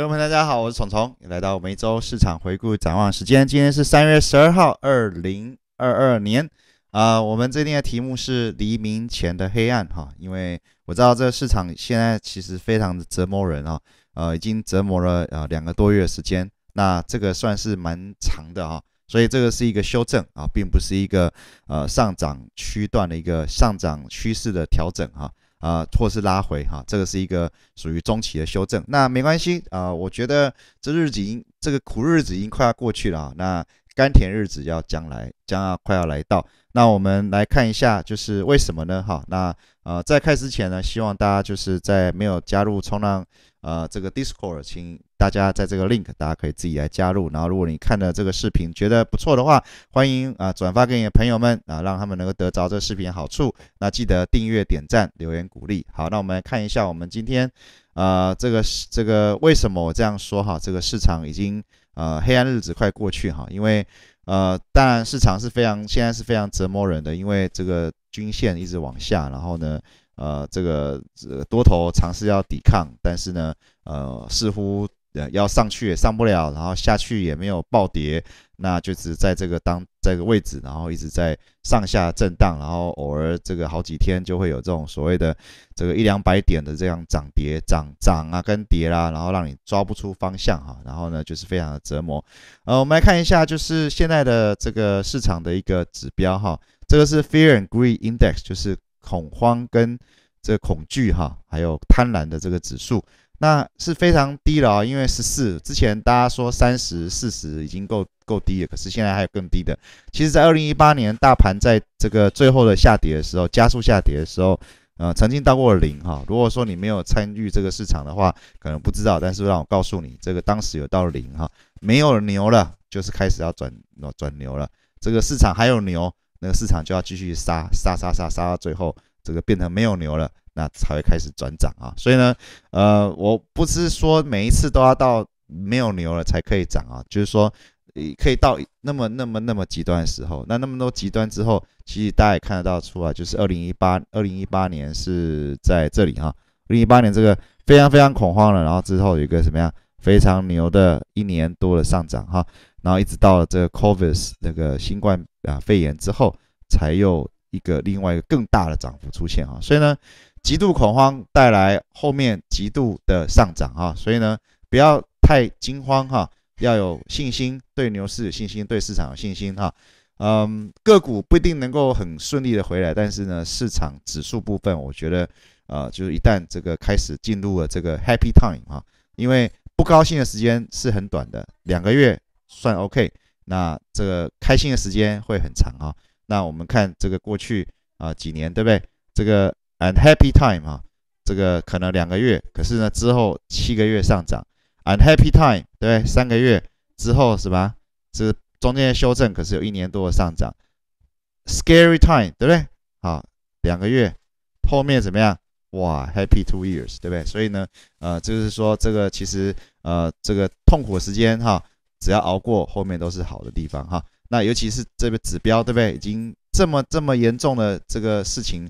朋友们，大家好，我是虫虫，来到一周市场回顾展望时间。今天是三月十二号，二零二二年啊。我们这天的题目是黎明前的黑暗哈，因为我知道这个市场现在其实非常的折磨人啊，呃，已经折磨了呃两个多月时间，那这个算是蛮长的哈，所以这个是一个修正啊，并不是一个呃上涨区段的一个上涨趋势的调整哈。啊，或是拉回哈，这个是一个属于中期的修正，那没关系啊，我觉得这日子已经这个苦日子已经快要过去了啊，那甘甜日子要将来将要快要来到，那我们来看一下，就是为什么呢？哈，那呃在开始前呢，希望大家就是在没有加入冲浪呃这个 Discord，请。大家在这个 link，大家可以自己来加入。然后，如果你看了这个视频觉得不错的话，欢迎啊转发给你的朋友们啊，让他们能够得着这个视频好处。那记得订阅、点赞、留言鼓励。好，那我们来看一下，我们今天呃，这个这个为什么我这样说哈？这个市场已经呃黑暗日子快过去哈，因为呃，当然市场是非常现在是非常折磨人的，因为这个均线一直往下，然后呢呃这个多头尝试要抵抗，但是呢呃似乎。呃，要上去也上不了，然后下去也没有暴跌，那就是在这个当这个位置，然后一直在上下震荡，然后偶尔这个好几天就会有这种所谓的这个一两百点的这样涨跌，涨涨啊跟跌啦，然后让你抓不出方向哈，然后呢就是非常的折磨。呃，我们来看一下就是现在的这个市场的一个指标哈，这个是 Fear and Greed Index，就是恐慌跟这恐惧哈，还有贪婪的这个指数。那是非常低了啊，因为十四之前大家说三十四十已经够够低了，可是现在还有更低的。其实，在二零一八年大盘在这个最后的下跌的时候，加速下跌的时候，呃，曾经到过零哈。如果说你没有参与这个市场的话，可能不知道，但是让我告诉你，这个当时有到零哈，没有牛了，就是开始要转转牛了。这个市场还有牛，那个市场就要继续杀杀杀杀杀到最后，这个变成没有牛了。那才会开始转涨啊，所以呢，呃，我不是说每一次都要到没有牛了才可以涨啊，就是说，可以到那么那么那么极端的时候，那那么多极端之后，其实大家也看得到出来，就是二零一八二零一八年是在这里啊，二零一八年这个非常非常恐慌了，然后之后有一个什么样非常牛的一年多的上涨哈，然后一直到了这个 c o v i d 那个新冠啊肺炎之后，才有一个另外一个更大的涨幅出现啊，所以呢。极度恐慌带来后面极度的上涨啊，所以呢，不要太惊慌哈，要有信心，对牛市有信心，对市场有信心哈。嗯，个股不一定能够很顺利的回来，但是呢，市场指数部分，我觉得呃，就是一旦这个开始进入了这个 Happy Time 啊，因为不高兴的时间是很短的，两个月算 OK，那这个开心的时间会很长啊。那我们看这个过去啊几年，对不对？这个。And happy time 啊，这个可能两个月，可是呢之后七个月上涨。And happy time，对三个月之后是吧？这中间修正可是有一年多的上涨。Scary time，对不对？好，两个月后面怎么样？哇，Happy two years，对不对？所以呢，呃，就是说这个其实呃这个痛苦时间哈，只要熬过后面都是好的地方哈。那尤其是这个指标对不对？已经这么这么严重的这个事情。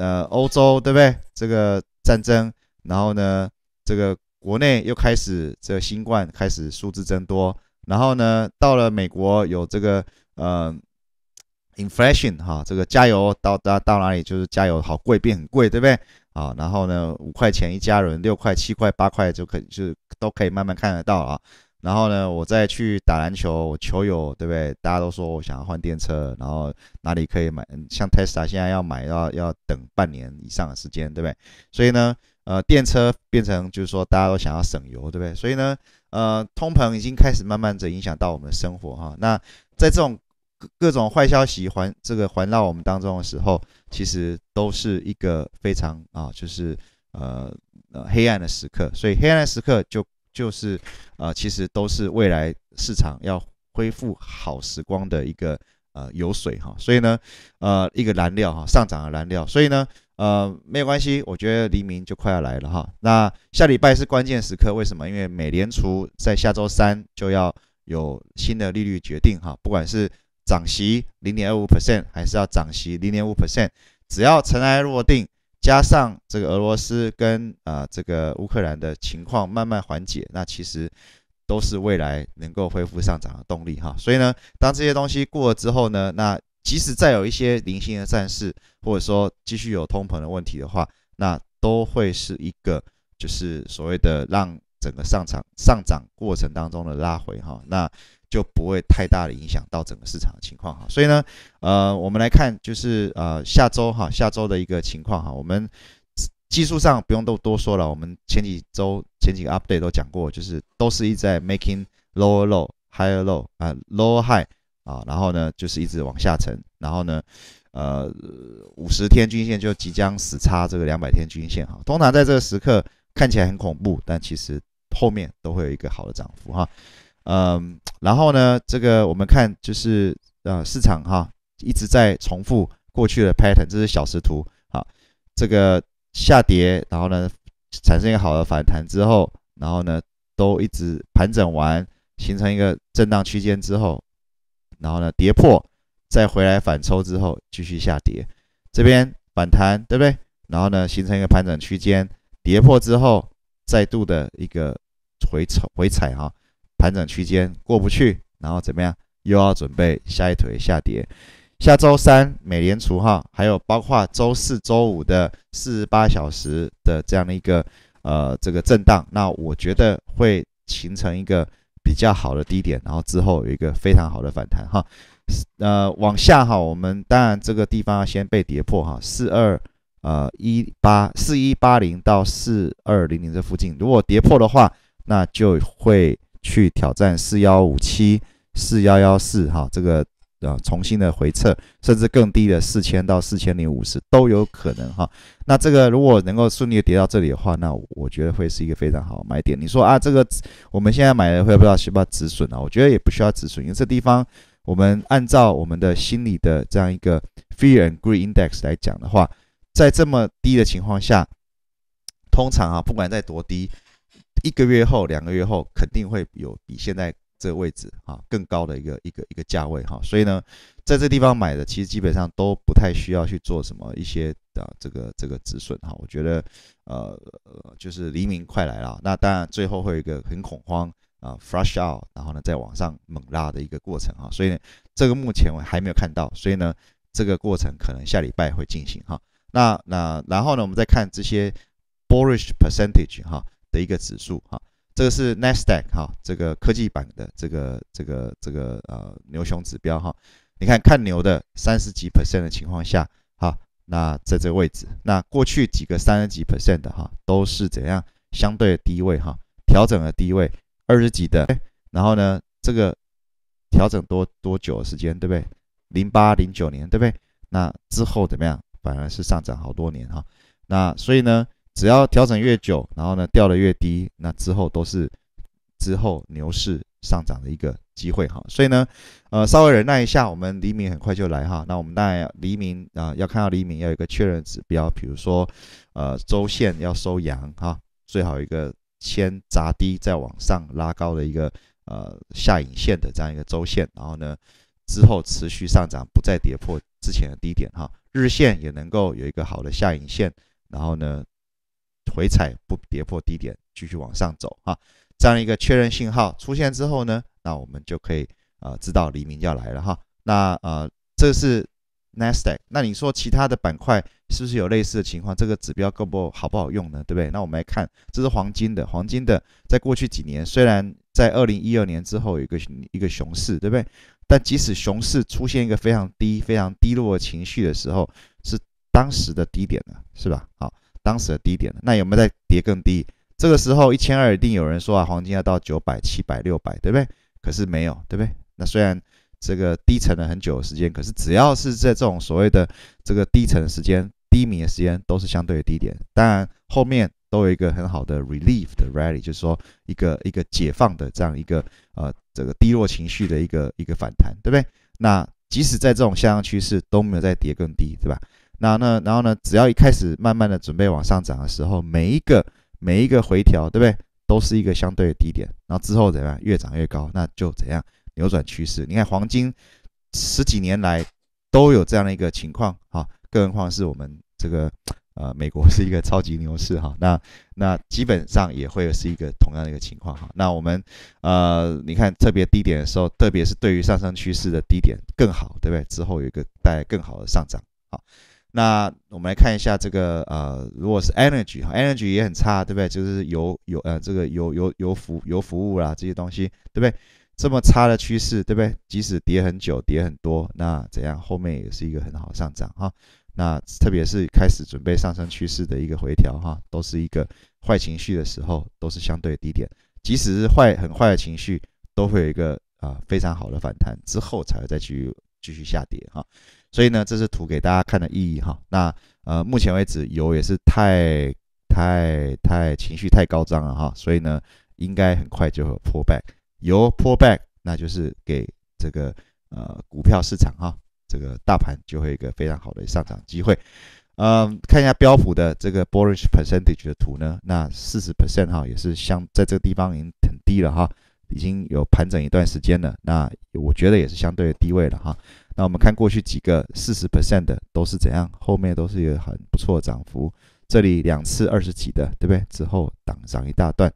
呃，欧洲对不对？这个战争，然后呢，这个国内又开始这新冠开始数字增多，然后呢，到了美国有这个呃 inflation 哈，这个加油到到到哪里就是加油好贵变很贵，对不对？啊，然后呢，五块钱一家人，六块、七块、八块就可以，就是都可以慢慢看得到啊。然后呢，我再去打篮球，我球友对不对？大家都说我想要换电车，然后哪里可以买？像特斯拉现在要买要要等半年以上的时间，对不对？所以呢，呃，电车变成就是说大家都想要省油，对不对？所以呢，呃，通膨已经开始慢慢的影响到我们的生活哈。那在这种各各种坏消息环这个环绕我们当中的时候，其实都是一个非常啊，就是呃呃黑暗的时刻。所以黑暗的时刻就。就是，呃，其实都是未来市场要恢复好时光的一个呃油水哈，所以呢，呃，一个燃料哈上涨的燃料，所以呢，呃，没有关系，我觉得黎明就快要来了哈。那下礼拜是关键时刻，为什么？因为美联储在下周三就要有新的利率决定哈，不管是涨息零点二五 percent，还是要涨息零点五 percent，只要尘埃落定。加上这个俄罗斯跟啊这个乌克兰的情况慢慢缓解，那其实都是未来能够恢复上涨的动力哈。所以呢，当这些东西过了之后呢，那即使再有一些零星的战事，或者说继续有通膨的问题的话，那都会是一个就是所谓的让整个上涨上涨过程当中的拉回哈。那就不会太大的影响到整个市场的情况哈，所以呢，呃，我们来看就是呃下周哈，下周的一个情况哈，我们技术上不用都多说了，我们前几周前几个 update 都讲过，就是都是一直在 making lower low higher low 啊，low high 啊，然后呢就是一直往下沉，然后呢，呃，五十天均线就即将死叉这个两百天均线哈，通常在这个时刻看起来很恐怖，但其实后面都会有一个好的涨幅哈。嗯，然后呢，这个我们看就是呃市场哈一直在重复过去的 pattern，这是小时图好，这个下跌，然后呢产生一个好的反弹之后，然后呢都一直盘整完形成一个震荡区间之后，然后呢跌破再回来反抽之后继续下跌，这边反弹对不对？然后呢形成一个盘整区间，跌破之后再度的一个回踩回踩啊。盘整区间过不去，然后怎么样？又要准备下一腿下跌。下周三美联储哈，还有包括周四周五的四十八小时的这样的一个呃这个震荡，那我觉得会形成一个比较好的低点，然后之后有一个非常好的反弹哈。呃，往下哈，我们当然这个地方要先被跌破哈，四二呃一八四一八零到四二零零这附近，如果跌破的话，那就会。去挑战四幺五七四幺幺四哈，这个呃重新的回撤，甚至更低的四千到四千零五十都有可能哈。那这个如果能够顺利的跌到这里的话，那我觉得会是一个非常好买点。你说啊，这个我们现在买了会不知道需不需要止损啊？我觉得也不需要止损，因为这地方我们按照我们的心理的这样一个 Fear and Greed Index 来讲的话，在这么低的情况下，通常啊不管在多低。一个月后、两个月后，肯定会有比现在这个位置啊更高的一个一个一个价位哈。所以呢，在这地方买的，其实基本上都不太需要去做什么一些的这个这个止损哈。我觉得，呃呃，就是黎明快来了，那当然最后会有一个很恐慌啊，flush out，然后呢再往上猛拉的一个过程哈。所以呢这个目前我还没有看到，所以呢这个过程可能下礼拜会进行哈。那那然后呢，我们再看这些 bullish percentage 哈。的一个指数哈，这个是 Nasdaq 哈，这个科技版的这个这个这个呃牛熊指标哈，你看看牛的三十几 percent 的情况下哈，那在这个位置，那过去几个三十几 percent 的哈，都是怎样相对低位哈，调整了低位二十几的，然后呢这个调整多多久时间对不对？零八零九年对不对？那之后怎么样？反而是上涨好多年哈，那所以呢？只要调整越久，然后呢掉的越低，那之后都是之后牛市上涨的一个机会哈。所以呢，呃，稍微忍耐一下，我们黎明很快就来哈。那我们当然黎明啊，要看到黎明要有一个确认指标，比如说呃周线要收阳哈，最好一个先砸低再往上拉高的一个呃下影线的这样一个周线，然后呢之后持续上涨不再跌破之前的低点哈。日线也能够有一个好的下影线，然后呢。回踩不跌破低点，继续往上走哈，这样一个确认信号出现之后呢，那我们就可以啊知道黎明要来了哈。那呃，这是 Nasdaq，那你说其他的板块是不是有类似的情况？这个指标够不够好不好用呢？对不对？那我们来看，这是黄金的，黄金的在过去几年，虽然在二零一二年之后有一个一个熊市，对不对？但即使熊市出现一个非常低、非常低落的情绪的时候，是当时的低点了，是吧？好。当时的低点了，那有没有再跌更低？这个时候一千二一定有人说啊，黄金要到九百、七百、六百，对不对？可是没有，对不对？那虽然这个低沉了很久的时间，可是只要是在这种所谓的这个低沉的时间、低迷的时间，都是相对的低点。当然后面都有一个很好的 relief 的 rally，就是说一个一个解放的这样一个呃这个低落情绪的一个一个反弹，对不对？那即使在这种下降趋势都没有再跌更低，对吧？那那然后呢？只要一开始慢慢的准备往上涨的时候，每一个每一个回调，对不对？都是一个相对的低点。然后之后怎么样？越涨越高，那就怎样扭转趋势？你看黄金十几年来都有这样的一个情况，哈。更何况是我们这个呃美国是一个超级牛市，哈。那那基本上也会是一个同样的一个情况，哈。那我们呃你看特别低点的时候，特别是对于上升趋势的低点更好，对不对？之后有一个带更好的上涨，好。那我们来看一下这个呃，如果是 energy 哈，energy 也很差，对不对？就是油油呃，这个油油油服油服务啦这些东西，对不对？这么差的趋势，对不对？即使跌很久跌很多，那怎样后面也是一个很好上涨哈？那特别是开始准备上升趋势的一个回调哈，都是一个坏情绪的时候，都是相对低点，即使是坏很坏的情绪，都会有一个啊非常好的反弹之后才会再去继续下跌哈。所以呢，这是图给大家看的意义哈。那呃，目前为止，油也是太太太情绪太高涨了哈。所以呢，应该很快就会破 back，油破 back，那就是给这个呃股票市场哈，这个大盘就会一个非常好的上涨机会。嗯，看一下标普的这个 bullish percentage 的图呢，那四十 percent 哈，也是相在这个地方已经很低了哈，已经有盘整一段时间了。那我觉得也是相对低位了哈。那我们看过去几个四十 percent 的都是怎样，后面都是一个很不错的涨幅。这里两次二十几的，对不对？之后涨涨一大段，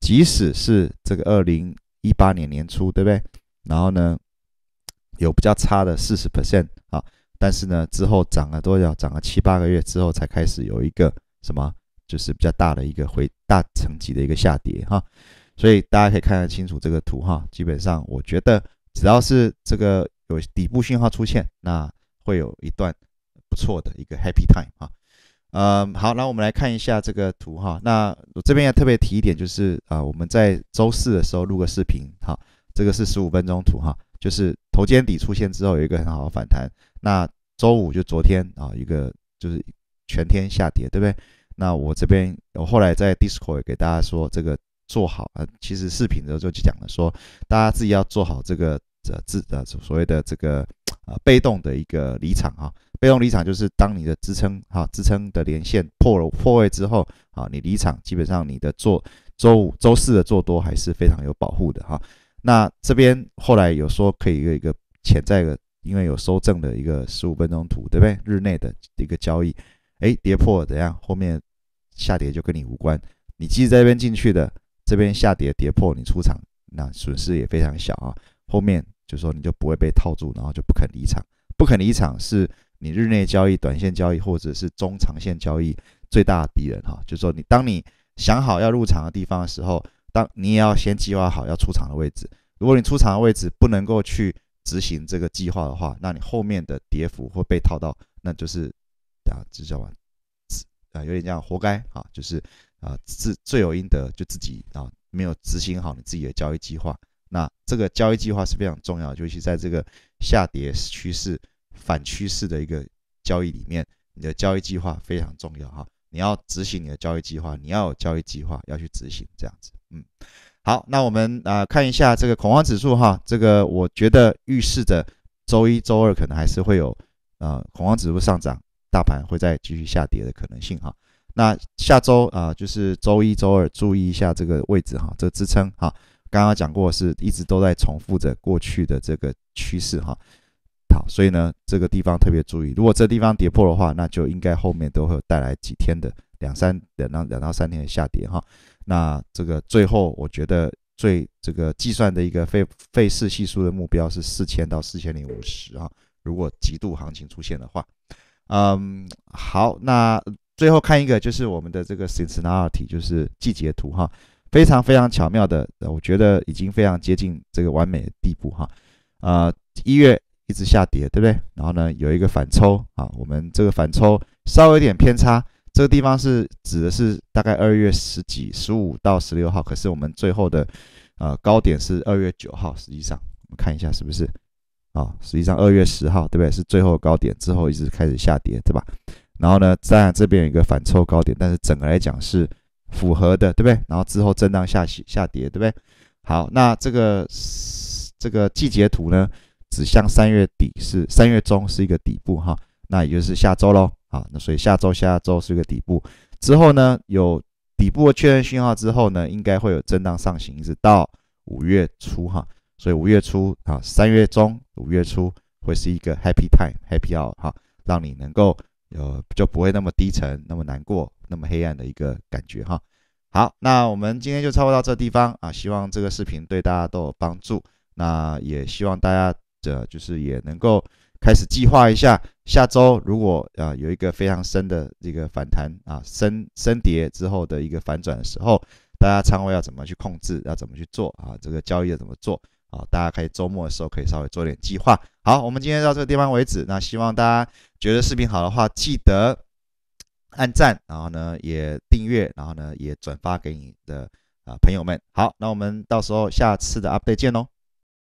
即使是这个二零一八年年初，对不对？然后呢，有比较差的四十 percent 啊，但是呢，之后涨了多少？涨了七八个月之后，才开始有一个什么，就是比较大的一个回大层级的一个下跌哈。所以大家可以看得清楚这个图哈。基本上，我觉得只要是这个。有底部信号出现，那会有一段不错的一个 Happy time 啊，嗯，好，那我们来看一下这个图哈。那我这边要特别提一点，就是啊，我们在周四的时候录个视频哈，这个是十五分钟图哈，就是头肩底出现之后有一个很好的反弹。那周五就昨天啊，一个就是全天下跌，对不对？那我这边我后来在 Discord 给大家说这个做好啊，其实视频的时候就讲了，说大家自己要做好这个。这自呃所谓的这个呃被动的一个离场哈，被动离场就是当你的支撑哈支撑的连线破了破位之后啊，你离场，基本上你的做周五周四的做多还是非常有保护的哈。那这边后来有说可以有一个潜在的，因为有收正的一个十五分钟图，对不对？日内的一个交易，哎，跌破了怎样？后面下跌就跟你无关，你即使这边进去的，这边下跌跌破你出场，那损失也非常小啊。后面就说，你就不会被套住，然后就不肯离场。不肯离场是你日内交易、短线交易或者是中长线交易最大的敌人哈。就是说，你当你想好要入场的地方的时候，当你也要先计划好要出场的位置。如果你出场的位置不能够去执行这个计划的话，那你后面的跌幅会被套到，那就是啊，这叫什么？啊，有点这样，活该啊，就是啊，自罪有应得，就自己啊没有执行好你自己的交易计划。那这个交易计划是非常重要，尤其在这个下跌趋势、反趋势的一个交易里面，你的交易计划非常重要哈。你要执行你的交易计划，你要有交易计划要去执行，这样子。嗯，好，那我们啊看一下这个恐慌指数哈，这个我觉得预示着周一周二可能还是会有啊恐慌指数上涨，大盘会再继续下跌的可能性哈。那下周啊就是周一周二，注意一下这个位置哈，这个支撑哈。刚刚讲过，是一直都在重复着过去的这个趋势哈。好，所以呢，这个地方特别注意，如果这地方跌破的话，那就应该后面都会有带来几天的两三两到两到三天的下跌哈。那这个最后，我觉得最这个计算的一个费费氏系数的目标是四千到四千零五十哈。如果极度行情出现的话，嗯，好，那最后看一个就是我们的这个 s i n c e n a l i t y 就是季节图哈。非常非常巧妙的，我觉得已经非常接近这个完美的地步哈，呃，一月一直下跌，对不对？然后呢，有一个反抽啊，我们这个反抽稍微有点偏差，这个地方是指的是大概二月十几十五到十六号，可是我们最后的呃高点是二月九号，实际上我们看一下是不是啊，实际上二月十号对不对？是最后高点之后一直开始下跌，对吧？然后呢，在这边有一个反抽高点，但是整个来讲是。符合的，对不对？然后之后震荡下下下跌，对不对？好，那这个这个季节图呢，指向三月底是三月中是一个底部哈，那也就是下周喽啊，那所以下周下周是一个底部，之后呢有底部的确认信号之后呢，应该会有震荡上行，一直到五月初哈，所以五月初啊，三月中五月初会是一个 happy time happy hour 哈，让你能够呃就不会那么低沉，那么难过。那么黑暗的一个感觉哈，好，那我们今天就差不多到这地方啊，希望这个视频对大家都有帮助，那也希望大家这就是也能够开始计划一下，下周如果啊有一个非常深的这个反弹啊，升升跌之后的一个反转的时候，大家仓位要怎么去控制，要怎么去做啊，这个交易要怎么做啊，大家可以周末的时候可以稍微做点计划。好，我们今天到这个地方为止，那希望大家觉得视频好的话，记得。按赞，然后呢也订阅，然后呢也转发给你的啊朋友们。好，那我们到时候下次的 update 见哦。